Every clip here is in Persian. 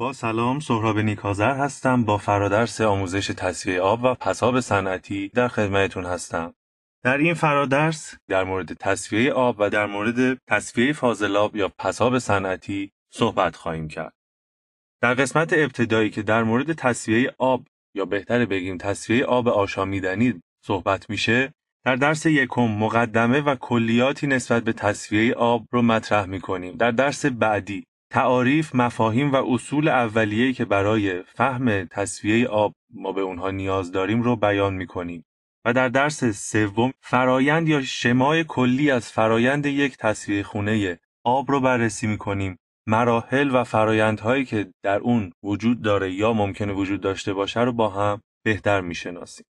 با سلام سهراب نیکازر هستم با فرادرس آموزش تصفیه آب و پساب صنعتی در خدمتتون هستم در این فرادرس در مورد تصفیه آب و در مورد تصفیه فاضلاب یا پساب صنعتی صحبت خواهیم کرد در قسمت ابتدایی که در مورد تصفیه آب یا بهتر بگیم تصفیه آب آشامیدنی صحبت میشه در درس یکم مقدمه و کلیاتی نسبت به تصفیه آب رو مطرح میکنیم در درس بعدی تعاریف مفاهیم و اصول اولیه که برای فهم تصفیه آب ما به اونها نیاز داریم رو بیان کنیم و در درس سوم فرایند یا شمای کلی از فرایند یک تصفیه خونه آب رو بررسی میکنیم مراحل و فرایندهایی که در اون وجود داره یا ممکنه وجود داشته باشه رو با هم بهتر میشناسیم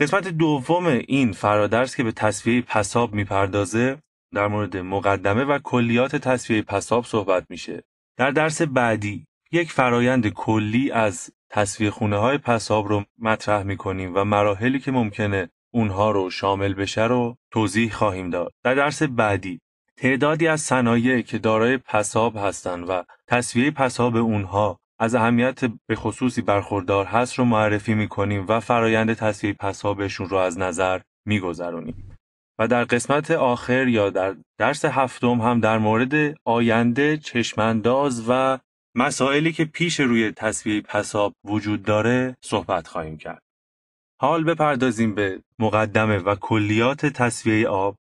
قسمت دوم این فرادرس که به تصفیه پساب میپردازه در مورد مقدمه و کلیات تصفیه پساب صحبت میشه در درس بعدی یک فرایند کلی از تصویر خونه های پساب رو مطرح می کنیم و مراحلی که ممکنه اونها رو شامل بشه رو توضیح خواهیم داد. در درس بعدی تعدادی از صنایع که دارای پساب هستند و تصویه پساب اونها از اهمیت به خصوصی برخوردار هست رو معرفی می کنیم و فرایند تصویه پسابشون رو از نظر می و در قسمت آخر یا در درس هفتم هم در مورد آینده چشمانداز و مسائلی که پیش روی تصویه پساب وجود داره صحبت خواهیم کرد. حال بپردازیم به مقدمه و کلیات تصویه آب.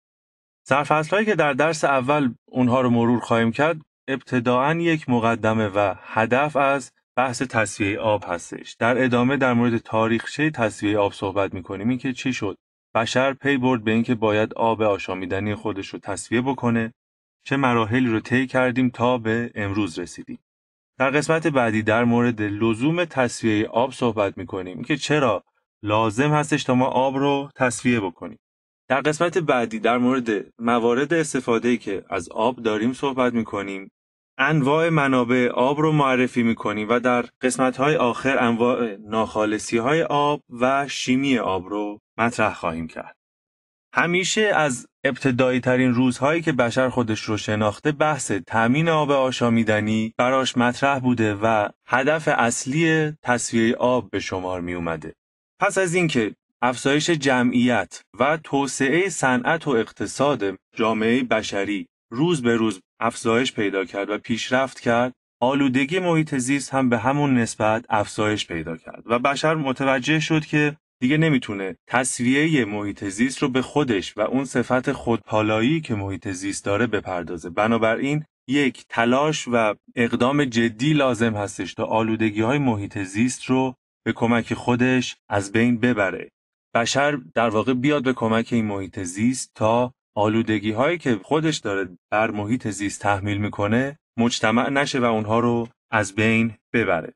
هایی که در درس اول اونها رو مرور خواهیم کرد ابتداعا یک مقدمه و هدف از بحث تصویه آب هستش. در ادامه در مورد تاریخچه تصویه آب صحبت میکنیم که چی شد بشر پی برد به اینکه باید آب آشامیدنی خودش رو تصفیه بکنه چه مراحلی رو طی کردیم تا به امروز رسیدیم در قسمت بعدی در مورد لزوم تصفیه آب صحبت میکنیم که چرا لازم هستش تا ما آب رو تصفیه بکنیم در قسمت بعدی در مورد موارد استفاده که از آب داریم صحبت میکنیم انواع منابع آب رو معرفی میکنیم و در قسمت های آخر انواع ناخالصی های آب و شیمی آب رو مطرح خواهیم کرد. همیشه از ابتدایی ترین روزهایی که بشر خودش رو شناخته بحث تامین آب آشامیدنی براش مطرح بوده و هدف اصلی تصویه آب به شمار می اومده. پس از اینکه افزایش جمعیت و توسعه صنعت و اقتصاد جامعه بشری روز به روز افزایش پیدا کرد و پیشرفت کرد آلودگی محیط زیست هم به همون نسبت افزایش پیدا کرد و بشر متوجه شد که دیگه نمیتونه تصویه محیط زیست رو به خودش و اون صفت خودپالایی که محیط زیست داره بپردازه بنابراین یک تلاش و اقدام جدی لازم هستش تا آلودگی های محیط زیست رو به کمک خودش از بین ببره بشر در واقع بیاد به کمک این محیط زیست تا آلودگی هایی که خودش داره بر محیط زیست تحمیل میکنه مجتمع نشه و اونها رو از بین ببره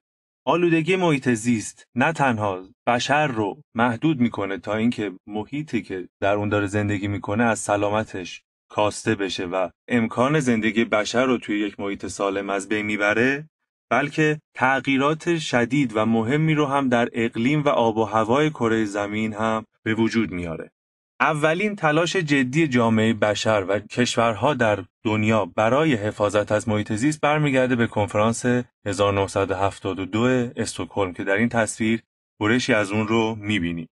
آلودگی محیط زیست نه تنها بشر رو محدود میکنه تا اینکه محیطی که در اون داره زندگی میکنه از سلامتش کاسته بشه و امکان زندگی بشر رو توی یک محیط سالم از بین میبره بلکه تغییرات شدید و مهمی رو هم در اقلیم و آب و هوای کره زمین هم به وجود میاره اولین تلاش جدی جامعه بشر و کشورها در دنیا برای حفاظت از محیط زیست برمیگرده به کنفرانس 1972 استکهلم که در این تصویر برشی از اون رو میبینیم.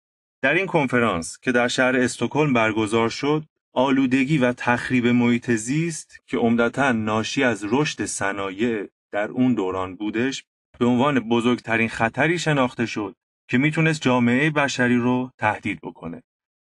در این کنفرانس که در شهر استکهلم برگزار شد، آلودگی و تخریب محیط زیست که عمدتا ناشی از رشد صنایع در اون دوران بودش به عنوان بزرگترین خطری شناخته شد که میتونست جامعه بشری رو تهدید بکنه.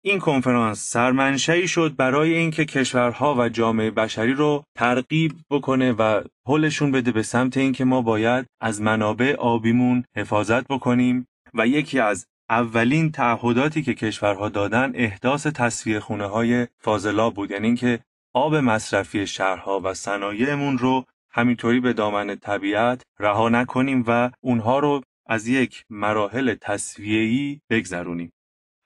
این کنفرانس سرمنشهی شد برای اینکه کشورها و جامعه بشری رو ترغیب بکنه و پلشون بده به سمت اینکه ما باید از منابع آبیمون حفاظت بکنیم و یکی از اولین تعهداتی که کشورها دادن احداث تصفیه خونه های فازلا بود یعنی اینکه آب مصرفی شهرها و صنایعمون رو همینطوری به دامن طبیعت رها نکنیم و اونها رو از یک مراحل تصویهی بگذرونیم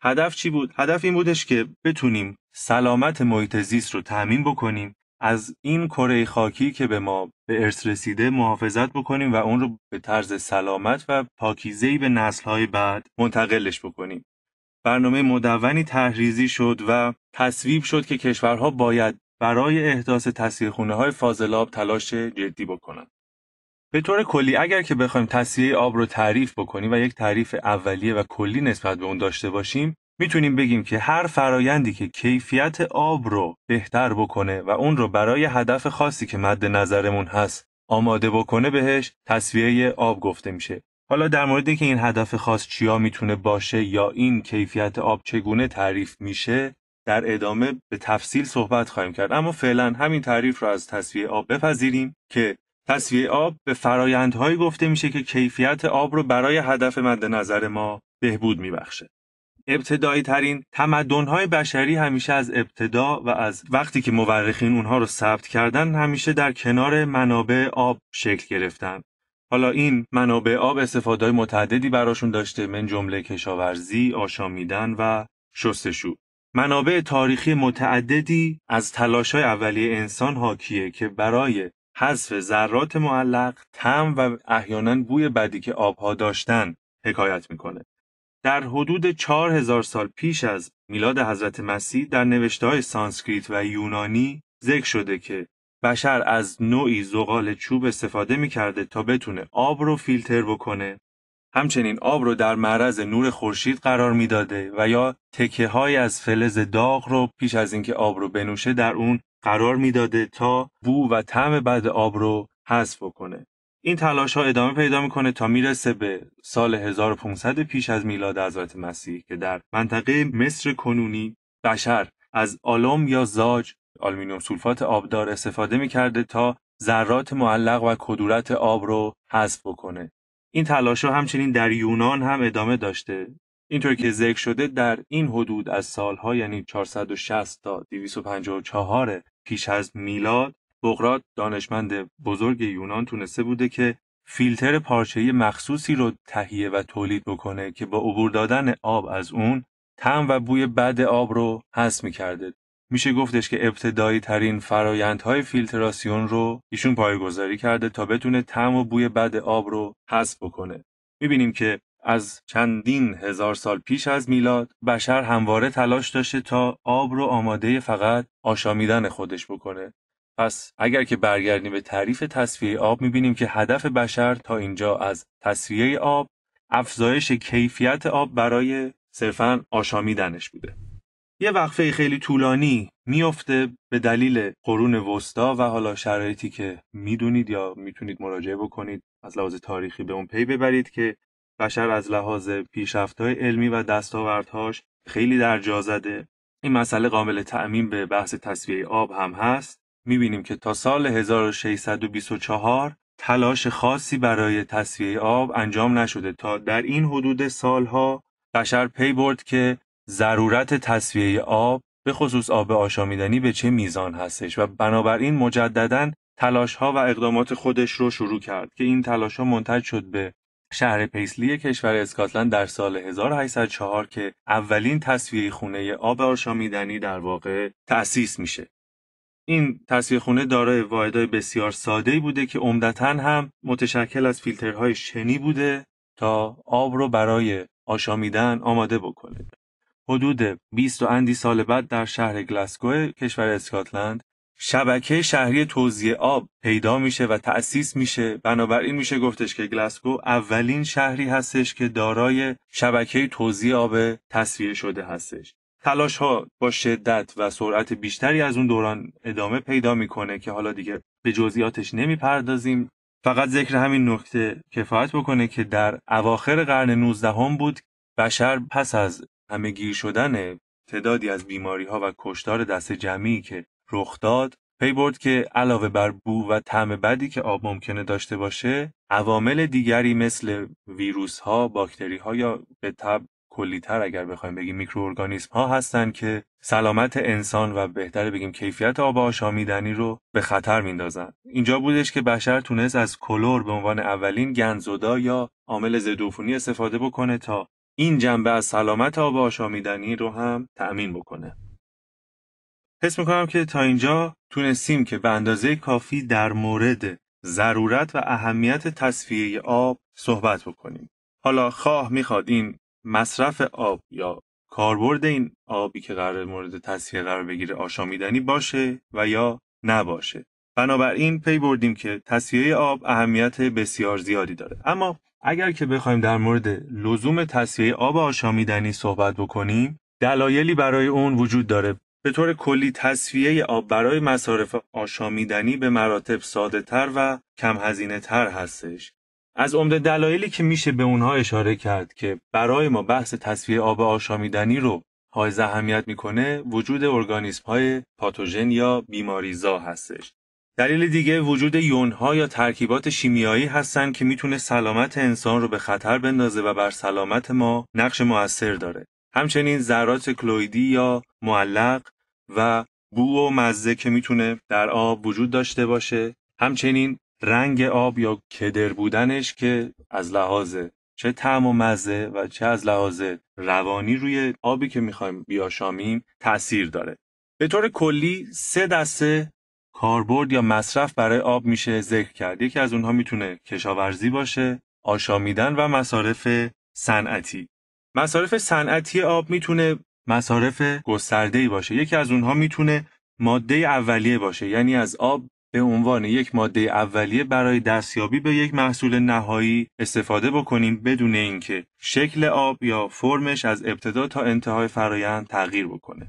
هدف چی بود هدف این بودش که بتونیم سلامت محیط زیست رو تأمین بکنیم از این کره خاکی که به ما به ارث رسیده محافظت بکنیم و اون رو به طرز سلامت و پاکیزهی به نسلهای بعد منتقلش بکنیم برنامه مدونی تحریزی شد و تصویب شد که کشورها باید برای احداث تسخیرخونه های فاضلاب تلاش جدی بکنند. به طور کلی اگر که بخوایم تصفیه آب رو تعریف بکنیم و یک تعریف اولیه و کلی نسبت به اون داشته باشیم میتونیم بگیم که هر فرایندی که کیفیت آب رو بهتر بکنه و اون رو برای هدف خاصی که مد نظرمون هست آماده بکنه بهش تصویه آب گفته میشه حالا در مورد که این هدف خاص چیا میتونه باشه یا این کیفیت آب چگونه تعریف میشه در ادامه به تفصیل صحبت خواهیم کرد اما فعلا همین تعریف رو از تصفیه آب بپذیریم که تصویه آب به فرایندهایی گفته میشه که کیفیت آب رو برای هدف مد نظر ما بهبود میبخشه. ابتدایی ترین تمدنهای بشری همیشه از ابتدا و از وقتی که مورخین اونها رو ثبت کردن همیشه در کنار منابع آب شکل گرفتن. حالا این منابع آب استفاده متعددی براشون داشته من جمله کشاورزی، آشامیدن و شستشو. منابع تاریخی متعددی از تلاشای اولیه انسان حاکیه که برای حذف ذرات معلق، تم و احیانا بوی بدی که آبها داشتن حکایت میکنه. در حدود 4000 سال پیش از میلاد حضرت مسیح در نوشته های سانسکریت و یونانی ذکر شده که بشر از نوعی زغال چوب استفاده میکرده تا بتونه آب رو فیلتر بکنه همچنین آب رو در معرض نور خورشید قرار میداده و یا تکه های از فلز داغ رو پیش از اینکه آب رو بنوشه در اون قرار میداده تا بو و طعم بد آب رو حذف کنه این تلاش ها ادامه پیدا میکنه تا میرسه به سال 1500 پیش از میلاد حضرت مسیح که در منطقه مصر کنونی بشر از آلوم یا زاج آلومینیوم سولفات آبدار استفاده میکرده تا ذرات معلق و کدورت آب رو حذف بکنه این تلاش ها همچنین در یونان هم ادامه داشته اینطور که ذکر شده در این حدود از سالها یعنی 460 تا 254 پیش از میلاد بقرات دانشمند بزرگ یونان تونسته بوده که فیلتر پارچه‌ای مخصوصی رو تهیه و تولید بکنه که با عبور دادن آب از اون تم و بوی بد آب رو حس میکرده. میشه گفتش که ابتدایی ترین فرایندهای فیلتراسیون رو ایشون پایگذاری کرده تا بتونه تم و بوی بد آب رو حس بکنه. میبینیم که از چندین هزار سال پیش از میلاد بشر همواره تلاش داشته تا آب رو آماده فقط آشامیدن خودش بکنه پس اگر که برگردیم به تعریف تصفیه آب میبینیم که هدف بشر تا اینجا از تصفیه آب افزایش کیفیت آب برای صرفا آشامیدنش بوده یه وقفه خیلی طولانی میفته به دلیل قرون وسطا و حالا شرایطی که میدونید یا میتونید مراجعه بکنید از لحاظ تاریخی به اون پی ببرید که بشر از لحاظ پیشرفت‌های علمی و دستاوردهاش خیلی در جا زده این مسئله قابل تعمین به بحث تصفیه آب هم هست میبینیم که تا سال 1624 تلاش خاصی برای تصفیه آب انجام نشده تا در این حدود سالها بشر پی برد که ضرورت تصفیه آب به خصوص آب آشامیدنی به چه میزان هستش و بنابراین مجددا تلاش ها و اقدامات خودش رو شروع کرد که این تلاش ها منتج شد به شهر پیسلی کشور اسکاتلند در سال 1804 که اولین تصویر خونه آب آشامیدنی در واقع تأسیس میشه. این تصویر خونه دارای واحدهای بسیار ساده بوده که عمدتا هم متشکل از فیلترهای شنی بوده تا آب رو برای آشامیدن آماده بکنه. حدود 20 و اندی سال بعد در شهر گلاسگو کشور اسکاتلند شبکه شهری توزیع آب پیدا میشه و تأسیس میشه بنابراین میشه گفتش که گلاسکو اولین شهری هستش که دارای شبکه توزیع آب تصویه شده هستش تلاش ها با شدت و سرعت بیشتری از اون دوران ادامه پیدا میکنه که حالا دیگه به جزئیاتش نمیپردازیم فقط ذکر همین نکته کفایت بکنه که در اواخر قرن 19 هم بود بشر پس از همه گیر شدن تعدادی از بیماری ها و کشتار دست جمعی که رخ داد پی برد که علاوه بر بو و طعم بدی که آب ممکنه داشته باشه عوامل دیگری مثل ویروس ها باکتری ها یا به طب تر اگر بخوایم بگیم میکروارگانیسم ها هستند که سلامت انسان و بهتر بگیم کیفیت آب آشامیدنی رو به خطر میندازن اینجا بودش که بشر تونست از کلور به عنوان اولین گنزودا یا عامل ضدعفونی استفاده بکنه تا این جنبه از سلامت آب آشامیدنی رو هم تأمین بکنه حس میکنم که تا اینجا تونستیم که به اندازه کافی در مورد ضرورت و اهمیت تصفیه آب صحبت بکنیم. حالا خواه میخواد این مصرف آب یا کاربرد این آبی که قرار مورد تصفیه قرار بگیره آشامیدنی باشه و یا نباشه. بنابراین پی بردیم که تصفیه آب اهمیت بسیار زیادی داره. اما اگر که بخوایم در مورد لزوم تصفیه آب آشامیدنی صحبت بکنیم دلایلی برای اون وجود داره به طور کلی تصفیه آب برای مصارف آشامیدنی به مراتب ساده تر و کم هزینه تر هستش. از عمده دلایلی که میشه به اونها اشاره کرد که برای ما بحث تصفیه آب آشامیدنی رو های اهمیت میکنه وجود ارگانیسم های پاتوژن یا بیماریزا هستش. دلیل دیگه وجود یونها یا ترکیبات شیمیایی هستن که میتونه سلامت انسان رو به خطر بندازه و بر سلامت ما نقش موثر داره. همچنین ذرات کلویدی یا معلق و بو و مزه که میتونه در آب وجود داشته باشه همچنین رنگ آب یا کدر بودنش که از لحاظ چه طعم و مزه و چه از لحاظ روانی روی آبی که میخوایم بیاشامیم تاثیر داره به طور کلی سه دسته کاربرد یا مصرف برای آب میشه ذکر کرد یکی از اونها میتونه کشاورزی باشه آشامیدن و مصارف صنعتی مصارف صنعتی آب میتونه مصارف ای باشه یکی از اونها میتونه ماده اولیه باشه یعنی از آب به عنوان یک ماده اولیه برای دستیابی به یک محصول نهایی استفاده بکنیم بدون اینکه شکل آب یا فرمش از ابتدا تا انتهای فرایند تغییر بکنه.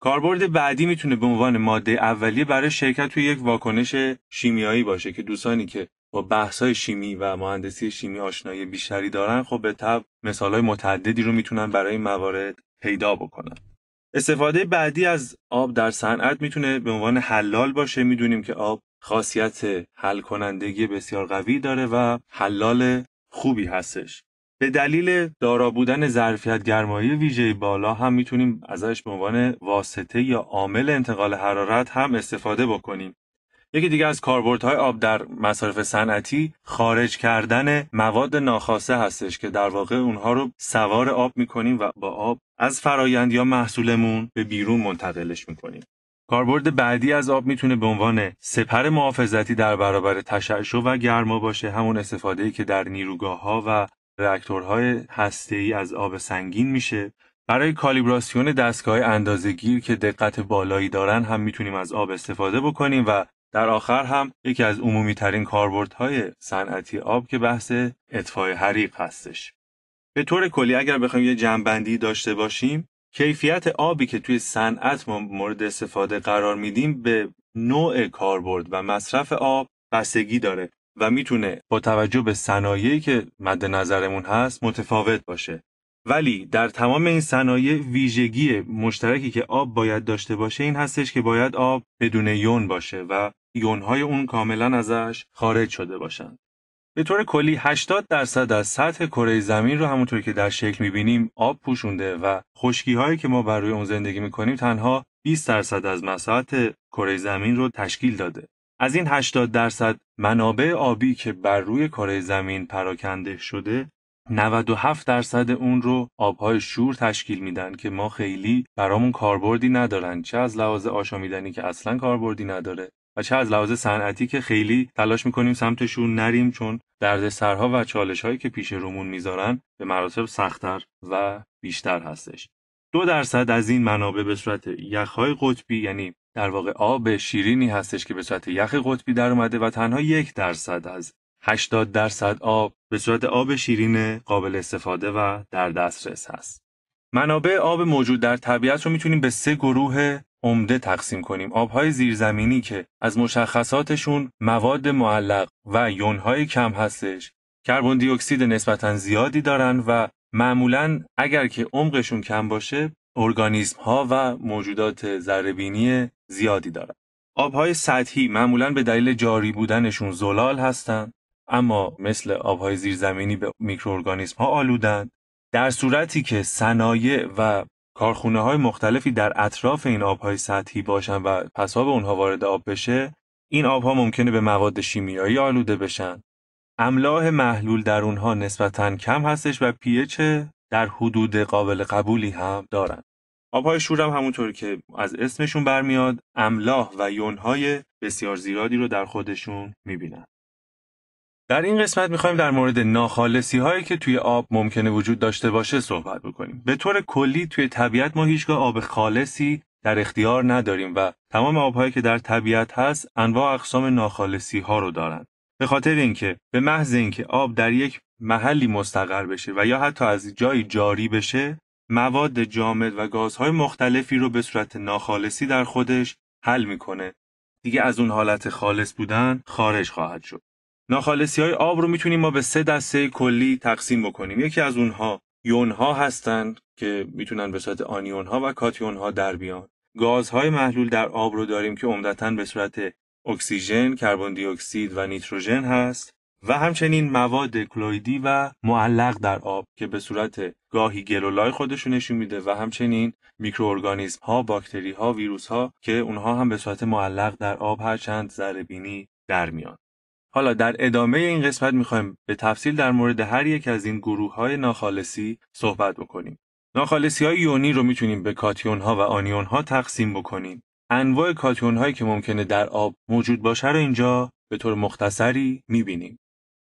کاربرد بعدی میتونه به عنوان ماده اولیه برای شرکت توی یک واکنش شیمیایی باشه که دوستانی که با بحث‌های شیمی و مهندسی شیمی آشنایی بیشتری دارن خب به تبع مثال‌های متعددی رو میتونن برای موارد پیدا بکنن استفاده بعدی از آب در صنعت میتونه به عنوان حلال باشه میدونیم که آب خاصیت حل کنندگی بسیار قوی داره و حلال خوبی هستش به دلیل دارا بودن ظرفیت گرمایی ویژه بالا هم میتونیم ازش به عنوان واسطه یا عامل انتقال حرارت هم استفاده بکنیم یکی دیگه از کاربردهای آب در مصارف صنعتی خارج کردن مواد ناخواسته هستش که در واقع اونها رو سوار آب میکنیم و با آب از فرایند یا محصولمون به بیرون منتقلش میکنیم کاربرد بعدی از آب میتونه به عنوان سپر محافظتی در برابر تشعشع و گرما باشه همون استفاده که در نیروگاه ها و رکتورهای هسته از آب سنگین میشه برای کالیبراسیون دستگاه گیر که دقت بالایی دارن هم میتونیم از آب استفاده بکنیم و در آخر هم یکی از عمومی ترین کاربردهای صنعتی آب که بحث اطفای حریق هستش. به طور کلی اگر بخوایم یه جنبندی داشته باشیم کیفیت آبی که توی صنعت ما مورد استفاده قرار میدیم به نوع کاربرد و مصرف آب بستگی داره و میتونه با توجه به صنایعی که مد نظرمون هست متفاوت باشه ولی در تمام این صنایع ویژگی مشترکی که آب باید داشته باشه این هستش که باید آب بدون یون باشه و یونهای اون کاملا ازش خارج شده باشند. به طور کلی 80 درصد از سطح کره زمین رو همونطور که در شکل میبینیم آب پوشونده و خشکی هایی که ما بر روی اون زندگی میکنیم تنها 20 درصد از مساحت کره زمین رو تشکیل داده. از این 80 درصد منابع آبی که بر روی کره زمین پراکنده شده 97 درصد اون رو آبهای شور تشکیل میدن که ما خیلی برامون کاربردی ندارن چه از لحاظ آشامیدنی که اصلا کاربردی نداره و چه از لحاظ صنعتی که خیلی تلاش میکنیم سمتشون نریم چون سرها و چالش هایی که پیش رومون میذارن به مراتب سختتر و بیشتر هستش دو درصد از این منابع به صورت یخهای قطبی یعنی در واقع آب شیرینی هستش که به صورت یخ قطبی در اومده و تنها یک درصد از 80 درصد آب به صورت آب شیرین قابل استفاده و در دسترس هست. منابع آب موجود در طبیعت رو میتونیم به سه گروه عمده تقسیم کنیم آبهای زیرزمینی که از مشخصاتشون مواد معلق و یونهای کم هستش کربون دی اکسید نسبتا زیادی دارن و معمولا اگر که عمقشون کم باشه ارگانیسم ها و موجودات ذرهبینی زیادی دارن آبهای سطحی معمولا به دلیل جاری بودنشون زلال هستند اما مثل آبهای زیرزمینی به میکروارگانیسم ها آلودند در صورتی که صنایع و های مختلفی در اطراف این آبهای سطحی باشن و پساب اونها وارد آب بشه این آبها ممکنه به مواد شیمیایی آلوده بشن املاح محلول در اونها نسبتا کم هستش و پیچ در حدود قابل قبولی هم دارن آبهای شور هم همونطور که از اسمشون برمیاد املاح و یونهای بسیار زیادی رو در خودشون میبینن در این قسمت میخوایم در مورد ناخالصی هایی که توی آب ممکنه وجود داشته باشه صحبت بکنیم. به طور کلی توی طبیعت ما هیچگاه آب خالصی در اختیار نداریم و تمام آبهایی که در طبیعت هست انواع اقسام ناخالصی ها رو دارند. به خاطر اینکه به محض اینکه آب در یک محلی مستقر بشه و یا حتی از جایی جاری بشه مواد جامد و گازهای مختلفی رو به صورت ناخالصی در خودش حل میکنه دیگه از اون حالت خالص بودن خارج خواهد شد ناخالصی های آب رو میتونیم ما به سه دسته کلی تقسیم بکنیم یکی از اونها یون ها هستند که میتونن به صورت آنیون ها و کاتیون ها در بیان گازهای محلول در آب رو داریم که عمدتا به صورت اکسیژن، کربن دی اکسید و نیتروژن هست و همچنین مواد کلویدی و معلق در آب که به صورت گاهی گلولای خودشون نشون میده و همچنین میکروارگانیسم ها، باکتری ها، ویروس ها که اونها هم به صورت معلق در آب هرچند ذره بینی در میان. حالا در ادامه این قسمت میخوایم به تفصیل در مورد هر یک از این گروه های ناخالصی صحبت بکنیم. ناخالصی های یونی رو میتونیم به کاتیون ها و آنیون ها تقسیم بکنیم. انواع کاتیون هایی که ممکنه در آب موجود باشه رو اینجا به طور مختصری میبینیم.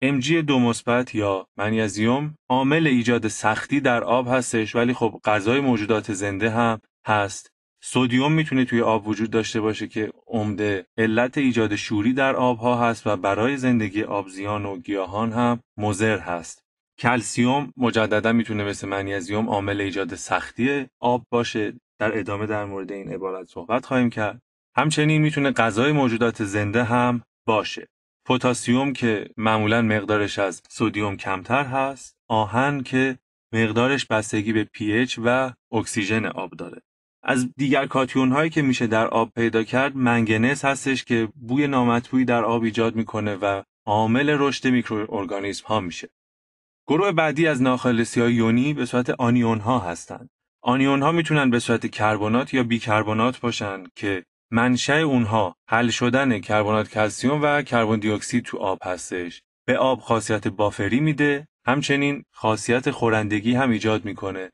Mg دو مثبت یا منیزیوم عامل ایجاد سختی در آب هستش ولی خب غذای موجودات زنده هم هست سودیوم میتونه توی آب وجود داشته باشه که عمده علت ایجاد شوری در آبها هست و برای زندگی آبزیان و گیاهان هم مضر هست. کلسیوم مجددا میتونه مثل منیزیوم عامل ایجاد سختی آب باشه. در ادامه در مورد این عبارت صحبت خواهیم کرد. همچنین میتونه غذای موجودات زنده هم باشه. پوتاسیوم که معمولا مقدارش از سودیوم کمتر هست، آهن که مقدارش بستگی به pH و اکسیژن آب داره. از دیگر کاتیون هایی که میشه در آب پیدا کرد منگنز هستش که بوی نامطبوعی در آب ایجاد میکنه و عامل رشد میکروارگانیسم ها میشه. گروه بعدی از ناخالصی های یونی به صورت آنیون ها هستند. آنیون ها میتونن به صورت کربنات یا بیکربنات باشن که منشأ اونها حل شدن کربنات کلسیوم و کربن دی تو آب هستش. به آب خاصیت بافری میده، همچنین خاصیت خورندگی هم ایجاد میکنه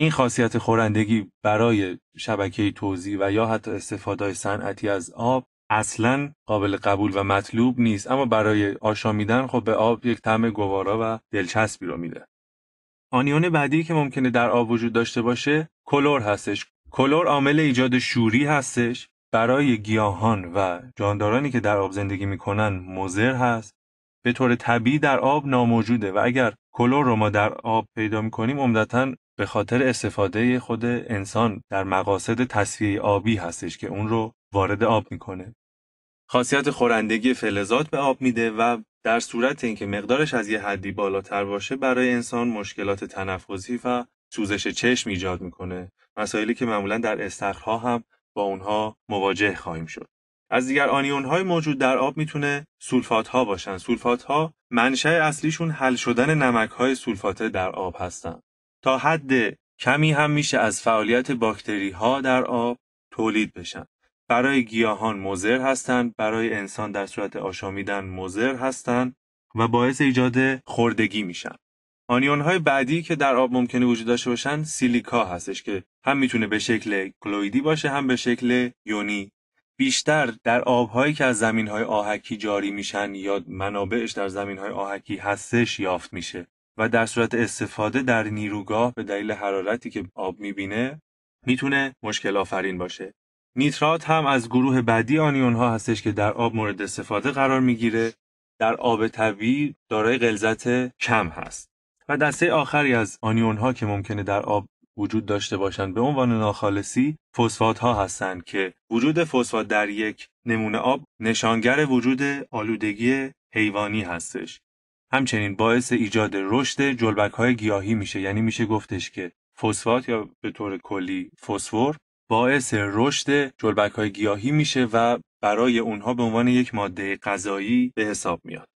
این خاصیت خورندگی برای شبکه توزیع و یا حتی استفاده صنعتی از آب اصلا قابل قبول و مطلوب نیست اما برای آشامیدن خب به آب یک طعم گوارا و دلچسبی رو میده آنیون بعدی که ممکنه در آب وجود داشته باشه کلور هستش کلور عامل ایجاد شوری هستش برای گیاهان و جاندارانی که در آب زندگی میکنن مضر هست به طور طبیعی در آب ناموجوده و اگر کلور رو ما در آب پیدا کنیم عمدتا به خاطر استفاده خود انسان در مقاصد تصفیه آبی هستش که اون رو وارد آب میکنه خاصیت خورندگی فلزات به آب میده و در صورت اینکه مقدارش از یه حدی بالاتر باشه برای انسان مشکلات تنفسی و سوزش چشم ایجاد میکنه مسائلی که معمولا در استخرها هم با اونها مواجه خواهیم شد از دیگر آنیون های موجود در آب میتونه سولفات ها باشن. سولفات ها منشأ اصلیشون حل شدن نمک های سولفاته در آب هستن. تا حد کمی هم میشه از فعالیت باکتری ها در آب تولید بشن. برای گیاهان مضر هستند، برای انسان در صورت آشامیدن مضر هستند و باعث ایجاد خوردگی میشن. آنیون های بعدی که در آب ممکنه وجود داشته باشن سیلیکا هستش که هم میتونه به شکل کلویدی باشه هم به شکل یونی بیشتر در آبهایی که از های آهکی جاری میشن یا منابعش در های آهکی هستش یافت میشه و در صورت استفاده در نیروگاه به دلیل حرارتی که آب میبینه میتونه مشکل آفرین باشه نیترات هم از گروه بعدی آنیون ها هستش که در آب مورد استفاده قرار میگیره در آب طبیعی دارای غلظت کم هست و دسته آخری از آنیون ها که ممکنه در آب وجود داشته باشند به عنوان ناخالصی فسفات ها هستند که وجود فسفات در یک نمونه آب نشانگر وجود آلودگی حیوانی هستش همچنین باعث ایجاد رشد جلبک های گیاهی میشه یعنی میشه گفتش که فسفات یا به طور کلی فسفر باعث رشد جلبک های گیاهی میشه و برای اونها به عنوان یک ماده غذایی به حساب میاد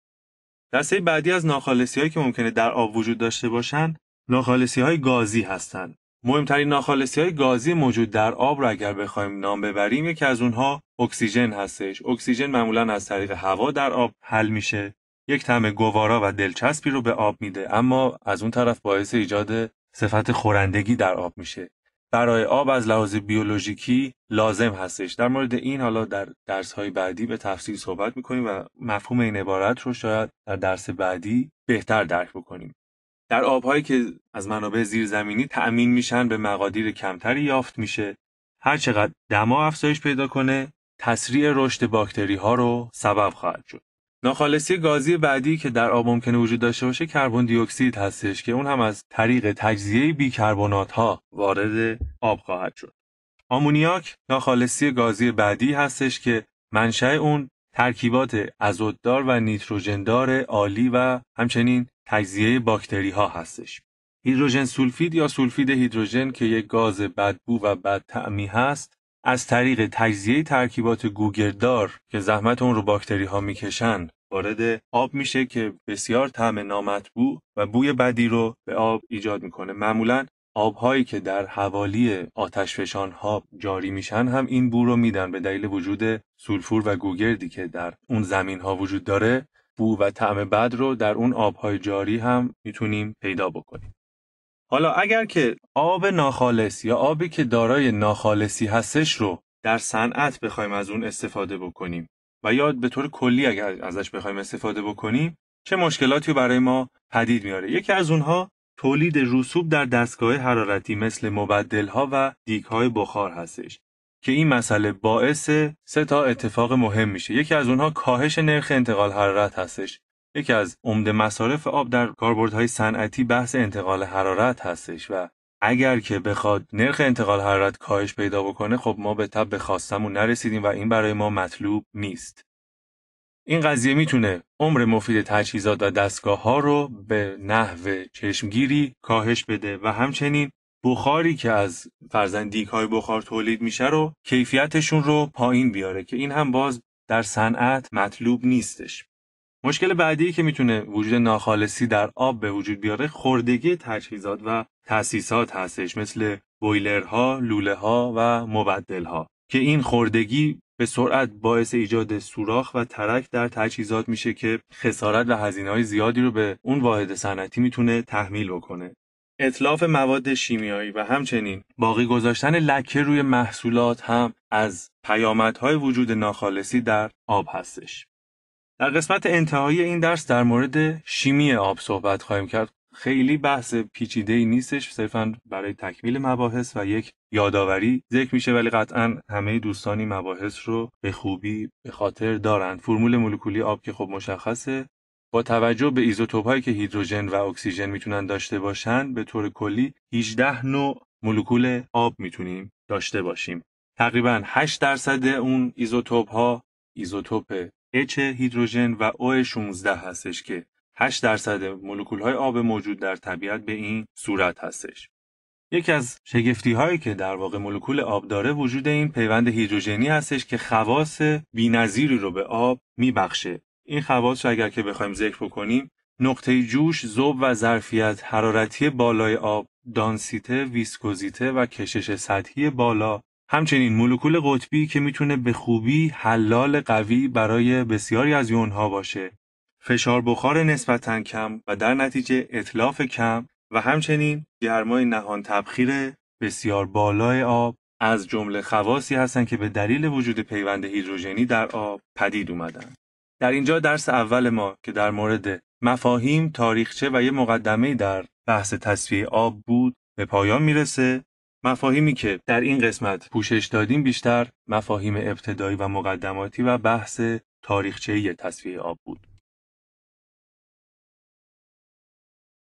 دسته بعدی از ناخالصی هایی که ممکنه در آب وجود داشته باشند ناخالصی های گازی هستند مهمترین ناخالصی های گازی موجود در آب را اگر بخوایم نام ببریم یکی از اونها اکسیژن هستش اکسیژن معمولا از طریق هوا در آب حل میشه یک طعم گوارا و دلچسبی رو به آب میده اما از اون طرف باعث ایجاد صفت خورندگی در آب میشه برای آب از لحاظ بیولوژیکی لازم هستش در مورد این حالا در درس های بعدی به تفصیل صحبت میکنیم و مفهوم این عبارت رو شاید در درس بعدی بهتر درک بکنیم در آبهایی که از منابع زیرزمینی تأمین میشن به مقادیر کمتری یافت میشه هرچقدر دما افزایش پیدا کنه تسریع رشد باکتری ها رو سبب خواهد شد ناخالصی گازی بعدی که در آب ممکنه وجود داشته باشه کربن دی اکسید هستش که اون هم از طریق تجزیه بیکربنات ها وارد آب خواهد شد آمونیاک ناخالصی گازی بعدی هستش که منشأ اون ترکیبات ازوددار و نیتروژندار عالی و همچنین تجزیه ها هستش هیدروژن سولفید یا سولفید هیدروژن که یک گاز بدبو و بدطعمی هست از طریق تجزیه ترکیبات گوگردار که زحمت اون رو باکتری ها میکشن وارد آب میشه که بسیار طعم نامطبوع و بوی بدی رو به آب ایجاد میکنه معمولا آبهایی که در حوالی آتشفشان ها جاری میشن هم این بو رو میدن به دلیل وجود سولفور و گوگردی که در اون زمین ها وجود داره بو و طعم بد رو در اون آبهای جاری هم میتونیم پیدا بکنیم. حالا اگر که آب ناخالص یا آبی که دارای ناخالصی هستش رو در صنعت بخوایم از اون استفاده بکنیم و یا به طور کلی اگر ازش بخوایم استفاده بکنیم چه مشکلاتی برای ما پدید میاره یکی از اونها تولید رسوب در دستگاه حرارتی مثل مبدلها و های بخار هستش که این مسئله باعث سه تا اتفاق مهم میشه یکی از اونها کاهش نرخ انتقال حرارت هستش یکی از عمده مصارف آب در کاربردهای صنعتی بحث انتقال حرارت هستش و اگر که بخواد نرخ انتقال حرارت کاهش پیدا بکنه خب ما به تب خواستمون نرسیدیم و این برای ما مطلوب نیست این قضیه میتونه عمر مفید تجهیزات و دستگاه ها رو به نحو چشمگیری کاهش بده و همچنین بخاری که از فرزندیک های بخار تولید میشه رو کیفیتشون رو پایین بیاره که این هم باز در صنعت مطلوب نیستش مشکل بعدی که میتونه وجود ناخالصی در آب به وجود بیاره خوردگی تجهیزات و تأسیسات هستش مثل بویلرها، لوله ها و مبدل ها که این خوردگی به سرعت باعث ایجاد سوراخ و ترک در تجهیزات میشه که خسارت و هزینه های زیادی رو به اون واحد صنعتی میتونه تحمیل بکنه اطلاف مواد شیمیایی و همچنین باقی گذاشتن لکه روی محصولات هم از پیامدهای وجود ناخالصی در آب هستش. در قسمت انتهایی این درس در مورد شیمی آب صحبت خواهیم کرد. خیلی بحث پیچیده ای نیستش صرفا برای تکمیل مباحث و یک یادآوری ذکر میشه ولی قطعا همه دوستانی مباحث رو به خوبی به خاطر دارند فرمول مولکولی آب که خب مشخصه با توجه به هایی که هیدروژن و اکسیژن میتونن داشته باشن به طور کلی 18 نوع مولکول آب میتونیم داشته باشیم تقریبا 8 درصد اون ایزوتوپ ها ایزوتوپ H هیدروژن و O16 هستش که 8 درصد مولکول های آب موجود در طبیعت به این صورت هستش یکی از شگفتی هایی که در واقع مولکول آب داره وجود این پیوند هیدروژنی هستش که خواص بی‌نظیری رو به آب میبخشه این خواص اگر که بخوایم ذکر بکنیم نقطه جوش، زوب و ظرفیت، حرارتی بالای آب، دانسیته، ویسکوزیته و کشش سطحی بالا، همچنین مولکول قطبی که میتونه به خوبی حلال قوی برای بسیاری از یونها باشه، فشار بخار نسبتا کم و در نتیجه اطلاف کم و همچنین گرمای نهان تبخیر بسیار بالای آب از جمله خواصی هستند که به دلیل وجود پیوند هیدروژنی در آب پدید اومدن. در اینجا درس اول ما که در مورد مفاهیم، تاریخچه و یه مقدمه در بحث تصفیه آب بود به پایان میرسه. مفاهیمی که در این قسمت پوشش دادیم بیشتر مفاهیم ابتدایی و مقدماتی و بحث تاریخچه تصفیه آب بود.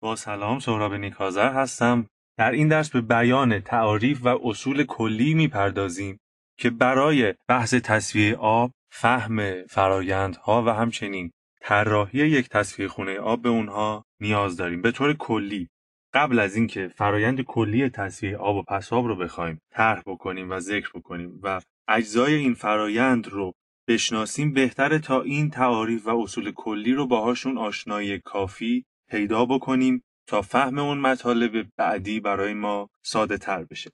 با سلام سهراب نیکازر هستم. در این درس به بیان تعاریف و اصول کلی میپردازیم که برای بحث تصفیه آب فهم فرایندها و همچنین طراحی یک تصفیه خونه آب به اونها نیاز داریم به طور کلی قبل از اینکه فرایند کلی تصفیه آب و پساب رو بخوایم طرح بکنیم و ذکر بکنیم و اجزای این فرایند رو بشناسیم بهتره تا این تعاریف و اصول کلی رو باهاشون آشنایی کافی پیدا بکنیم تا فهم اون مطالب بعدی برای ما ساده تر بشه.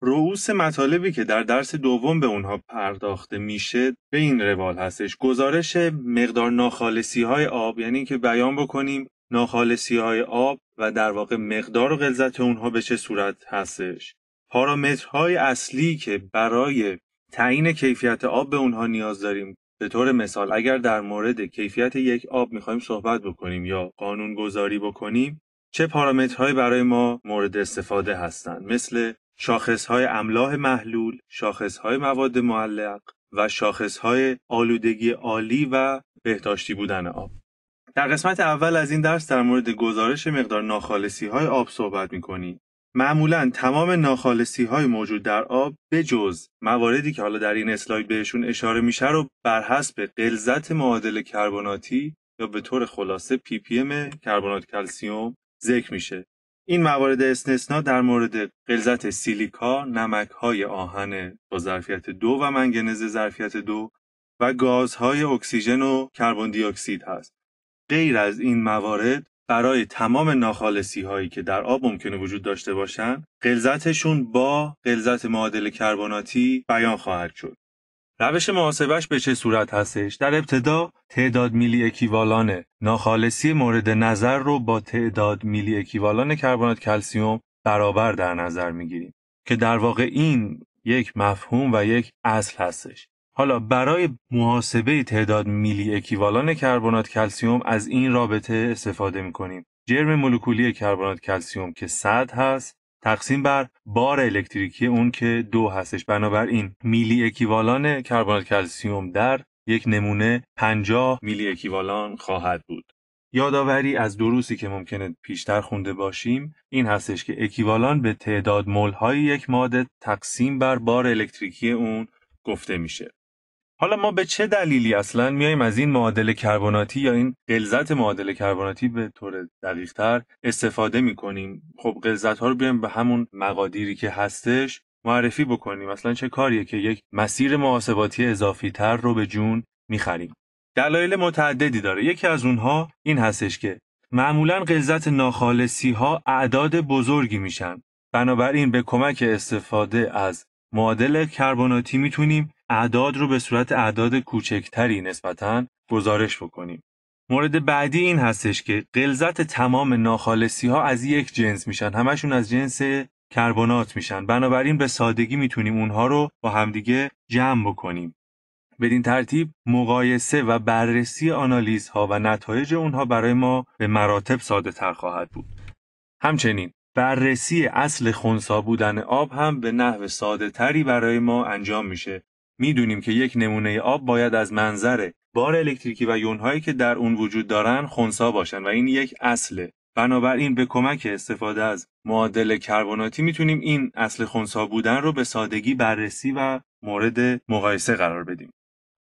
رؤوس مطالبی که در درس دوم به اونها پرداخته میشه به این روال هستش گزارش مقدار ناخالصی های آب یعنی که بیان بکنیم ناخالصی های آب و در واقع مقدار و غلظت اونها به چه صورت هستش پارامترهای اصلی که برای تعیین کیفیت آب به اونها نیاز داریم به طور مثال اگر در مورد کیفیت یک آب میخوایم صحبت بکنیم یا قانون گذاری بکنیم چه پارامترهایی برای ما مورد استفاده هستند مثل های املاح محلول، های مواد معلق و های آلودگی عالی و بهداشتی بودن آب. در قسمت اول از این درس در مورد گزارش مقدار ناخالصی های آب صحبت می کنیم. معمولا تمام ناخالصی های موجود در آب به جز مواردی که حالا در این اسلاید بهشون اشاره میشه رو بر حسب غلظت معادل کربناتی یا به طور خلاصه پی پی ام کربنات کلسیوم ذکر میشه این موارد استثنا در مورد غلظت سیلیکا، های آهن با ظرفیت دو و منگنز ظرفیت دو و گازهای اکسیژن و کربون دی اکسید هست. غیر از این موارد برای تمام ناخالصی هایی که در آب ممکنه وجود داشته باشند، غلظتشون با غلظت معادل کربناتی بیان خواهد شد. روش محاسبش به چه صورت هستش؟ در ابتدا تعداد میلی اکیوالان ناخالصی مورد نظر رو با تعداد میلی اکیوالان کربنات کلسیوم برابر در نظر میگیریم که در واقع این یک مفهوم و یک اصل هستش. حالا برای محاسبه تعداد میلی اکیوالان کربنات کلسیوم از این رابطه استفاده میکنیم. جرم مولکولی کربنات کلسیوم که 100 هست تقسیم بر بار الکتریکی اون که دو هستش بنابراین میلی اکیوالان کربنات کلسیوم در یک نمونه 50 میلی اکیوالان خواهد بود یادآوری از دروسی که ممکنه پیشتر خونده باشیم این هستش که اکیوالان به تعداد های یک ماده تقسیم بر بار الکتریکی اون گفته میشه حالا ما به چه دلیلی اصلا میایم از این معادله کربناتی یا این غلظت معادله کربناتی به طور دقیقتر استفاده میکنیم خب غلظت ها رو بیایم به همون مقادیری که هستش معرفی بکنیم اصلا چه کاریه که یک مسیر محاسباتی اضافی تر رو به جون میخریم دلایل متعددی داره یکی از اونها این هستش که معمولا غلظت ناخالصی ها اعداد بزرگی میشن بنابراین به کمک استفاده از معادل کربناتی میتونیم اعداد رو به صورت اعداد کوچکتری نسبتا گزارش بکنیم. مورد بعدی این هستش که غلظت تمام ناخالصی ها از یک جنس میشن. همشون از جنس کربنات میشن. بنابراین به سادگی میتونیم اونها رو با همدیگه جمع بکنیم. بدین ترتیب مقایسه و بررسی آنالیز ها و نتایج اونها برای ما به مراتب ساده تر خواهد بود. همچنین بررسی اصل خونسا بودن آب هم به نحو ساده تری برای ما انجام میشه میدونیم که یک نمونه آب باید از منظر بار الکتریکی و یونهایی که در اون وجود دارن خونسا باشن و این یک اصله بنابراین به کمک استفاده از معادل کربناتی میتونیم این اصل خونسا بودن رو به سادگی بررسی و مورد مقایسه قرار بدیم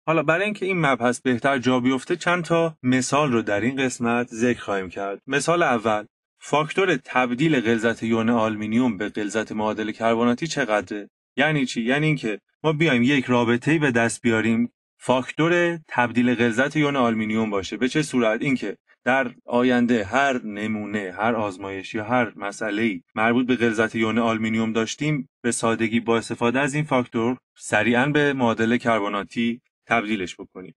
حالا برای اینکه این مبحث بهتر جا بیفته چند تا مثال رو در این قسمت ذکر خواهیم کرد مثال اول فاکتور تبدیل غلظت یون آلمینیوم به غلظت معادل کربناتی چقدره یعنی چی یعنی اینکه ما بیایم یک رابطه‌ای به دست بیاریم فاکتور تبدیل غلظت یون آلومینیوم باشه به چه صورت اینکه در آینده هر نمونه هر آزمایش یا هر مسئله مربوط به غلظت یون آلومینیوم داشتیم به سادگی با استفاده از این فاکتور سریعا به معادله کربناتی تبدیلش بکنیم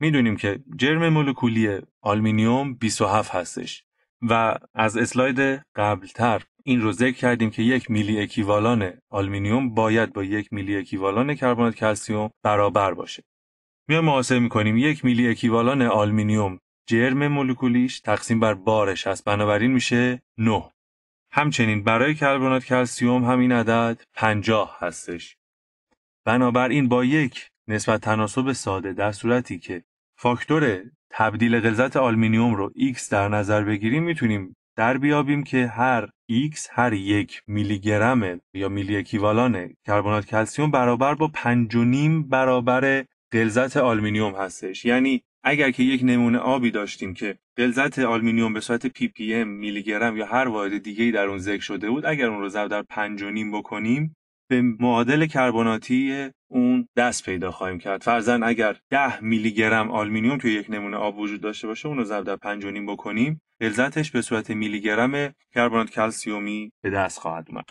میدونیم که جرم مولکولی آلومینیوم 27 هستش و از اسلاید قبلتر این رو ذکر کردیم که یک میلی اکیوالان آلمینیوم باید با یک میلی اکیوالان کربنات کلسیوم برابر باشه. میان محاسبه میکنیم یک میلی اکیوالان آلمینیوم جرم مولکولیش تقسیم بر بارش است بنابراین میشه 9. همچنین برای کربنات کلسیوم همین عدد 50 هستش. بنابراین با یک نسبت تناسب ساده در صورتی که فاکتور تبدیل غلظت آلمینیوم رو X در نظر بگیریم میتونیم در بیابیم که هر X هر یک میلی گرم یا میلی اکیوالان کربنات کلسیوم برابر با 5.5 برابر غلظت آلمینیوم هستش یعنی اگر که یک نمونه آبی داشتیم که غلظت آلمینیوم به صورت پی پی ام میلی گرم یا هر واحد دیگه‌ای در اون ذکر شده بود اگر اون رو ضرب در 5.5 بکنیم به معادل کربناتی اون دست پیدا خواهیم کرد فرزن اگر 10 میلی گرم آلمینیوم توی یک نمونه آب وجود داشته باشه اون رو ضرب در 5 بکنیم غلظتش به صورت میلی گرم کربنات کلسیومی به دست خواهد اومد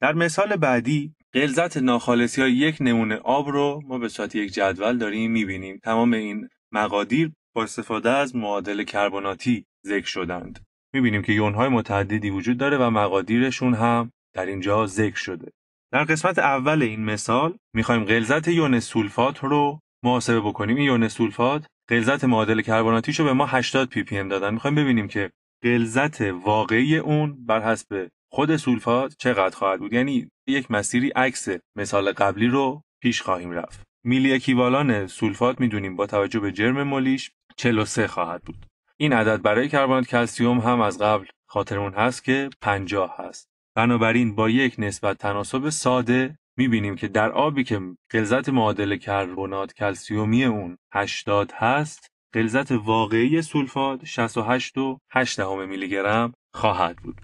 در مثال بعدی غلظت ناخالصی های یک نمونه آب رو ما به صورت یک جدول داریم میبینیم تمام این مقادیر با استفاده از معادل کربناتی ذکر شدند میبینیم که یونهای متعددی وجود داره و مقادیرشون هم در اینجا ذکر شده در قسمت اول این مثال میخوایم غلظت یون سولفات رو محاسبه بکنیم این یون سولفات غلظت معادل کربناتیش رو به ما 80 پی پی دادن میخوایم ببینیم که غلظت واقعی اون بر حسب خود سولفات چقدر خواهد بود یعنی یک مسیری عکس مثال قبلی رو پیش خواهیم رفت میلی اکیوالان سولفات میدونیم با توجه به جرم مولیش 43 خواهد بود این عدد برای کربنات کلسیوم هم از قبل خاطرمون هست که 50 هست بنابراین با یک نسبت تناسب ساده میبینیم که در آبی که غلظت معادل کربنات کلسیومی اون 80 هست غلظت واقعی سولفات 68.8 میلی گرم خواهد بود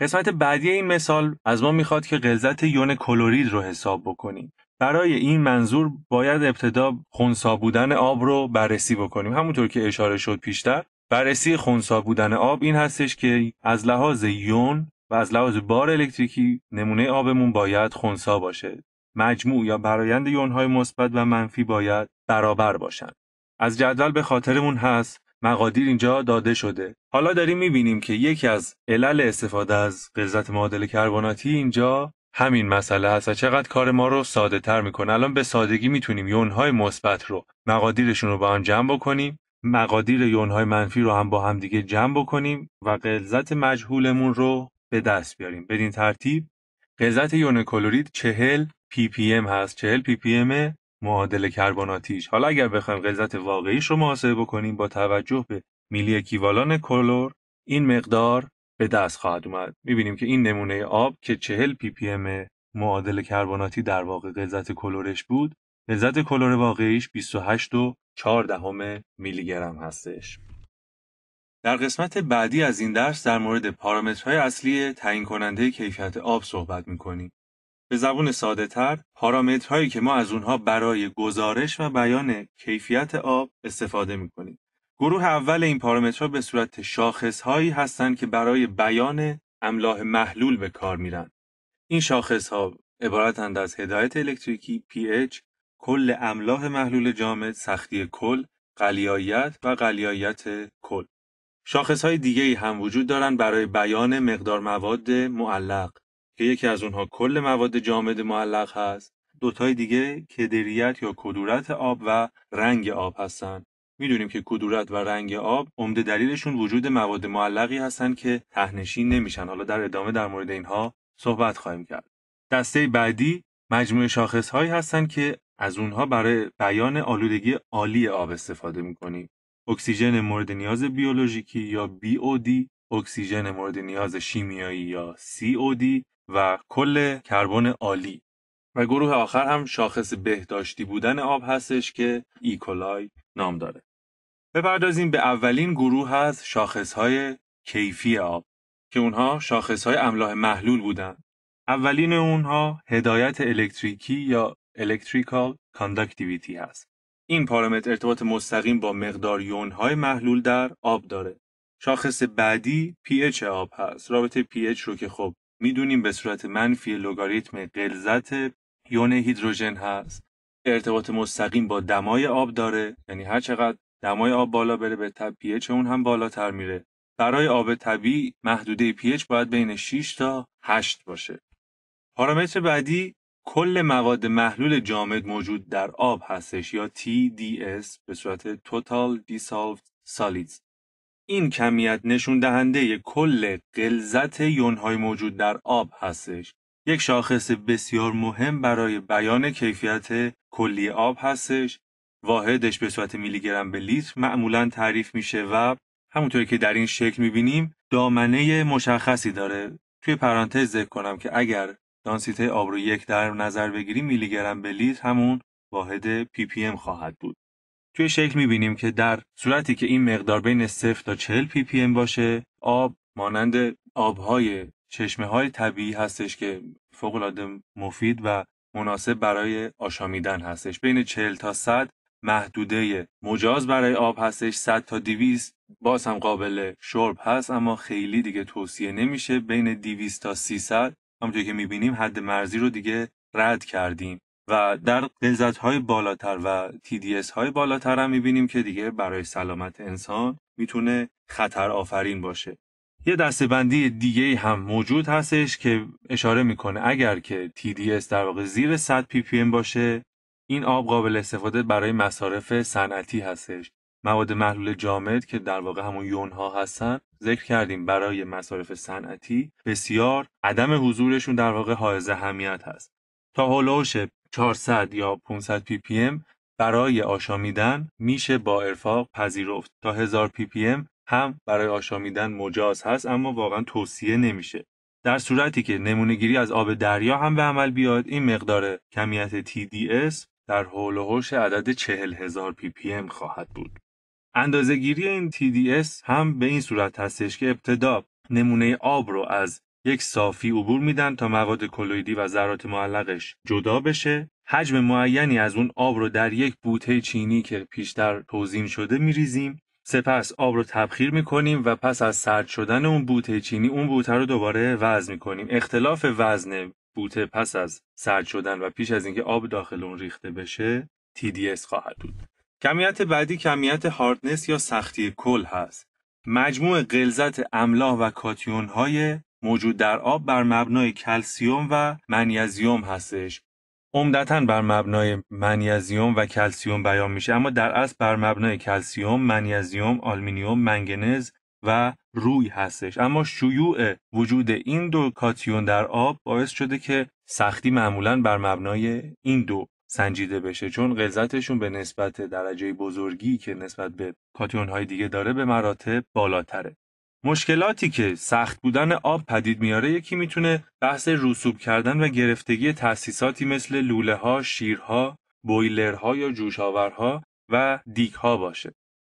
قسمت بعدی این مثال از ما میخواد که غلظت یون کلورید رو حساب بکنیم برای این منظور باید ابتدا خونسا بودن آب رو بررسی بکنیم همونطور که اشاره شد پیشتر بررسی خونسا بودن آب این هستش که از لحاظ یون و از لحاظ بار الکتریکی نمونه آبمون باید خونسا باشه مجموع یا برایند یونهای مثبت و منفی باید برابر باشند از جدول به خاطرمون هست مقادیر اینجا داده شده حالا داریم میبینیم که یکی از علل استفاده از غلظت معادل کربناتی اینجا همین مسئله هست و چقدر کار ما رو ساده تر میکنه الان به سادگی میتونیم یونهای مثبت رو مقادیرشون رو با هم جمع بکنیم مقادیر یونهای منفی رو هم با هم دیگه جمع بکنیم و غلظت مجهولمون رو به دست بیاریم بدین ترتیب غلظت یون کلرید 40 پی پی ام هست 40 پی پی ام معادل کربناتیش حالا اگر بخوایم غلظت واقعی رو محاسبه بکنیم با توجه به میلی اکیوالان کلور این مقدار به دست خواهد اومد میبینیم که این نمونه آب که 40 پی پی ام معادل کربناتی در واقع غلظت کلورش بود غلظت کلور واقعیش 28 و 4 دهم میلی گرم هستش در قسمت بعدی از این درس در مورد پارامترهای اصلی تعیین کننده کیفیت آب صحبت میکنیم. به زبون ساده تر، پارامترهایی که ما از اونها برای گزارش و بیان کیفیت آب استفاده میکنیم. گروه اول این پارامترها به صورت شاخصهایی هستند که برای بیان املاح محلول به کار میرن. این شاخصها عبارتند از هدایت الکتریکی pH، کل املاح محلول جامد، سختی کل، قلیاییت و قلیاییت کل. های دیگه ای هم وجود دارن برای بیان مقدار مواد معلق که یکی از اونها کل مواد جامد معلق هست دوتای دیگه کدریت یا کدورت آب و رنگ آب هستن میدونیم که کدورت و رنگ آب عمده دلیلشون وجود مواد معلقی هستن که تهنشین نمیشن حالا در ادامه در مورد اینها صحبت خواهیم کرد دسته بعدی مجموعه هایی هستند که از اونها برای بیان آلودگی عالی آب استفاده میکنیم اکسیژن مورد نیاز بیولوژیکی یا BOD اکسیژن مورد نیاز شیمیایی یا COD و کل کربن عالی و گروه آخر هم شاخص بهداشتی بودن آب هستش که ایکولای نام داره بپردازیم به اولین گروه از شاخصهای کیفی آب که اونها شاخصهای املاح محلول بودن اولین اونها هدایت الکتریکی یا الکتریکال Conductivity هست این پارامتر ارتباط مستقیم با مقدار یونهای محلول در آب داره. شاخص بعدی pH آب هست. رابطه pH رو که خب میدونیم به صورت منفی لگاریتم غلظت یون هیدروژن هست. ارتباط مستقیم با دمای آب داره یعنی هر چقدر دمای آب بالا بره به تب pH اون هم بالاتر میره. برای آب طبیعی محدوده pH باید بین 6 تا 8 باشه. پارامتر بعدی کل مواد محلول جامد موجود در آب هستش یا TDS به صورت Total Dissolved Solids این کمیت نشون دهنده کل قلزت یونهای موجود در آب هستش یک شاخص بسیار مهم برای بیان کیفیت کلی آب هستش واحدش به صورت میلی گرم به لیتر معمولا تعریف میشه و همونطوری که در این شکل میبینیم دامنه مشخصی داره توی پرانتز ذکر کنم که اگر دانسیته رو یک در نظر بگیریم میلیگرم گرم به لیتر همون واحد پی پی ام خواهد بود توی شکل میبینیم که در صورتی که این مقدار بین 0 تا 40 پی پی ام باشه آب مانند آبهای چشمه های طبیعی هستش که فوق العاده مفید و مناسب برای آشامیدن هستش بین 40 تا 100 محدوده مجاز برای آب هستش 100 تا 200 باز هم قابل شرب هست اما خیلی دیگه توصیه نمیشه بین 200 تا 300 همونطور که میبینیم حد مرزی رو دیگه رد کردیم و در غلظت های بالاتر و TDS های بالاتر هم میبینیم که دیگه برای سلامت انسان میتونه خطر آفرین باشه یه دستبندی دیگه هم موجود هستش که اشاره میکنه اگر که TDS در واقع زیر 100 ppm باشه این آب قابل استفاده برای مصارف صنعتی هستش مواد محلول جامد که در واقع همون یون ها هستن ذکر کردیم برای مصارف صنعتی بسیار عدم حضورشون در واقع حائز اهمیت هست تا هولوش 400 یا 500 پی پی ام برای آشامیدن میشه با ارفاق پذیرفت تا 1000 پی پی ام هم برای آشامیدن مجاز هست اما واقعا توصیه نمیشه در صورتی که نمونه گیری از آب دریا هم به عمل بیاد این مقدار کمیت TDS در حول و عدد 40000 پی پی خواهد بود اندازه گیری این TDS هم به این صورت هستش که ابتدا نمونه آب رو از یک صافی عبور میدن تا مواد کلویدی و ذرات معلقش جدا بشه حجم معینی از اون آب رو در یک بوته چینی که پیشتر توزین شده میریزیم سپس آب رو تبخیر میکنیم و پس از سرد شدن اون بوته چینی اون بوته رو دوباره وزن میکنیم اختلاف وزن بوته پس از سرد شدن و پیش از اینکه آب داخل اون ریخته بشه TDS خواهد بود کمیت بعدی کمیت هاردنس یا سختی کل هست. مجموع غلظت املاح و کاتیون های موجود در آب بر مبنای کلسیوم و منیزیوم هستش. عمدتا بر مبنای منیزیوم و کلسیوم بیان میشه اما در اصل بر مبنای کلسیوم، منیزیوم، آلمینیوم، منگنز و روی هستش اما شیوع وجود این دو کاتیون در آب باعث شده که سختی معمولا بر مبنای این دو سنجیده بشه چون غلظتشون به نسبت درجه بزرگی که نسبت به کاتیون های دیگه داره به مراتب بالاتره مشکلاتی که سخت بودن آب پدید میاره یکی میتونه بحث رسوب کردن و گرفتگی تأسیساتی مثل لوله ها، شیرها، ها یا جوشاورها و دیک ها باشه.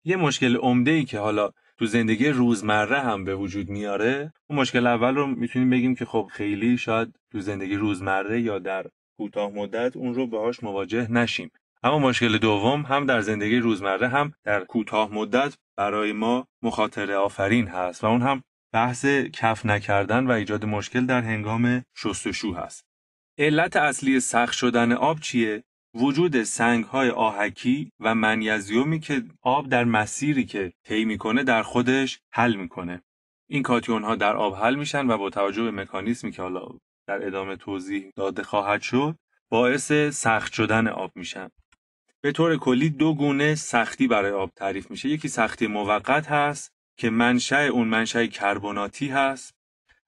یه مشکل عمده ای که حالا تو زندگی روزمره هم به وجود میاره اون مشکل اول رو میتونیم بگیم که خب خیلی شاید تو زندگی روزمره یا در کوتاه مدت اون رو باهاش مواجه نشیم اما مشکل دوم هم در زندگی روزمره هم در کوتاه مدت برای ما مخاطره آفرین هست و اون هم بحث کف نکردن و ایجاد مشکل در هنگام شستشو هست علت اصلی سخت شدن آب چیه وجود سنگ های آهکی و منیزیومی که آب در مسیری که طی میکنه در خودش حل میکنه این کاتیون ها در آب حل میشن و با توجه به مکانیزمی که حالا در ادامه توضیح داده خواهد شد باعث سخت شدن آب میشن به طور کلی دو گونه سختی برای آب تعریف میشه یکی سختی موقت هست که منشأ اون منشأ کربناتی هست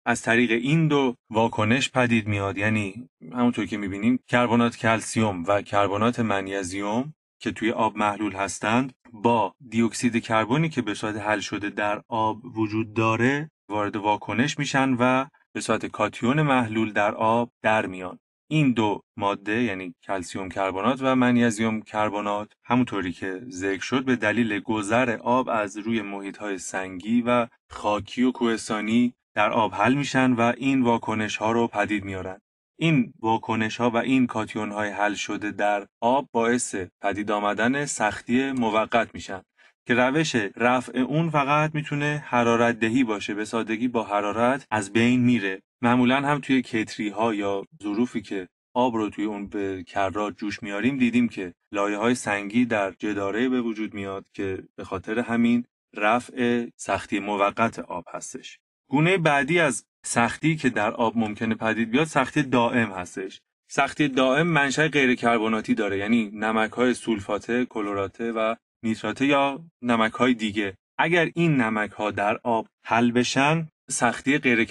از طریق این دو واکنش پدید میاد یعنی همونطور که میبینیم کربنات کلسیوم و کربنات منیزیوم که توی آب محلول هستند با دیوکسید کربنی که به صورت حل شده در آب وجود داره وارد واکنش میشن و به صورت کاتیون محلول در آب در میان این دو ماده یعنی کلسیوم کربنات و منیزیوم کربنات همونطوری که ذکر شد به دلیل گذر آب از روی محیط سنگی و خاکی و کوهستانی در آب حل میشن و این واکنش ها رو پدید میارن این واکنش ها و این کاتیون های حل شده در آب باعث پدید آمدن سختی موقت میشن که روش رفع اون فقط میتونه حرارت دهی باشه به سادگی با حرارت از بین میره معمولا هم توی کتری ها یا ظروفی که آب رو توی اون به کرات جوش میاریم دیدیم که لایه های سنگی در جداره به وجود میاد که به خاطر همین رفع سختی موقت آب هستش گونه بعدی از سختی که در آب ممکنه پدید بیاد سختی دائم هستش سختی دائم منشأ غیر کربناتی داره یعنی نمک های سولفاته، کلراته و نیتراته یا نمک های دیگه اگر این نمک ها در آب حل بشن سختی غیر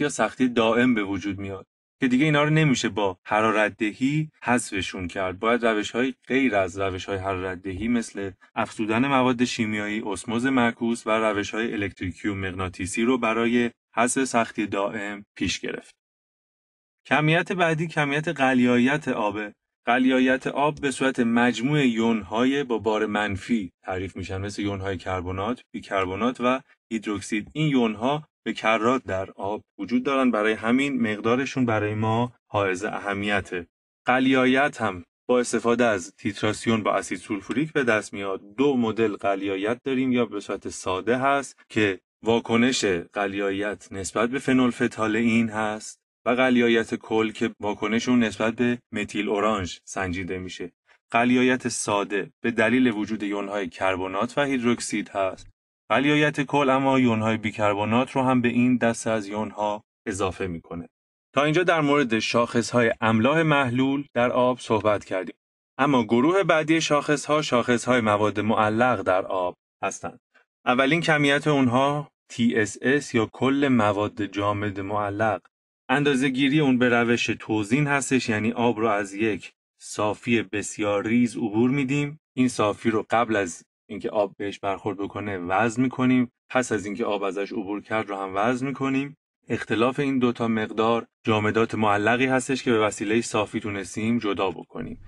یا سختی دائم به وجود میاد که دیگه اینا رو نمیشه با حرارت دهی حذفشون کرد باید روش های غیر از روش های حرارت دهی مثل افزودن مواد شیمیایی اسموز معکوس و روش های الکتریکی و مغناطیسی رو برای حذف سختی دائم پیش گرفت کمیت بعدی کمیت قلیایت آبه قلیایت آب به صورت مجموع یونهای با بار منفی تعریف میشن مثل یونهای کربنات، بیکربنات و هیدروکسید این یونها به کرات در آب وجود دارن برای همین مقدارشون برای ما حائز اهمیته قلیایت هم با استفاده از تیتراسیون با اسید سولفوریک به دست میاد دو مدل قلیایت داریم یا به صورت ساده هست که واکنش قلیایت نسبت به فنولفتالئین هست و قلیایت کل که اون نسبت به متیل اورانج سنجیده میشه. قلیایت ساده به دلیل وجود یونهای کربنات و هیدروکسید هست. قلیایت کل اما یونهای بیکربنات رو هم به این دسته از یونها اضافه میکنه. تا اینجا در مورد شاخصهای املاح محلول در آب صحبت کردیم. اما گروه بعدی شاخصها شاخصهای مواد معلق در آب هستند. اولین کمیت اونها TSS یا کل مواد جامد معلق اندازه گیری اون به روش توزین هستش یعنی آب رو از یک صافی بسیار ریز عبور میدیم این صافی رو قبل از اینکه آب بهش برخورد بکنه وزن میکنیم پس از اینکه آب ازش عبور کرد رو هم وزن میکنیم اختلاف این دوتا مقدار جامدات معلقی هستش که به وسیله صافی تونستیم جدا بکنیم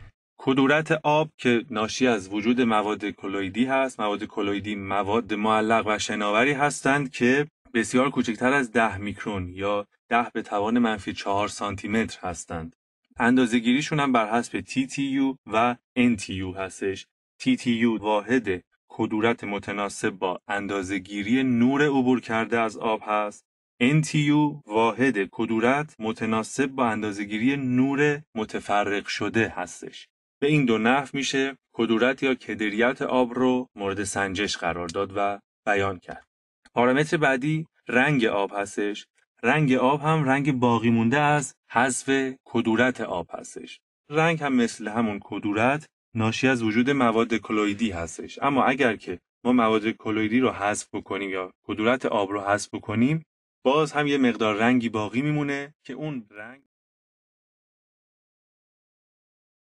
کدورت آب که ناشی از وجود مواد کلویدی هست مواد کلویدی مواد معلق و شناوری هستند که بسیار کوچکتر از 10 میکرون یا 10 به توان منفی 4 سانتی متر هستند. اندازه گیریشون هم بر حسب TTU و NTU هستش. TTU واحد کدورت متناسب با اندازه گیری نور عبور کرده از آب هست. NTU واحد کدورت متناسب با گیری نور متفرق شده هستش. به این دو نحو میشه کدورت یا کدریت آب رو مورد سنجش قرار داد و بیان کرد. پارامتر بعدی رنگ آب هستش رنگ آب هم رنگ باقی مونده از حذف کدورت آب هستش رنگ هم مثل همون کدورت ناشی از وجود مواد کلویدی هستش اما اگر که ما مواد کلویدی رو حذف بکنیم یا کدورت آب رو حذف بکنیم باز هم یه مقدار رنگی باقی میمونه که اون رنگ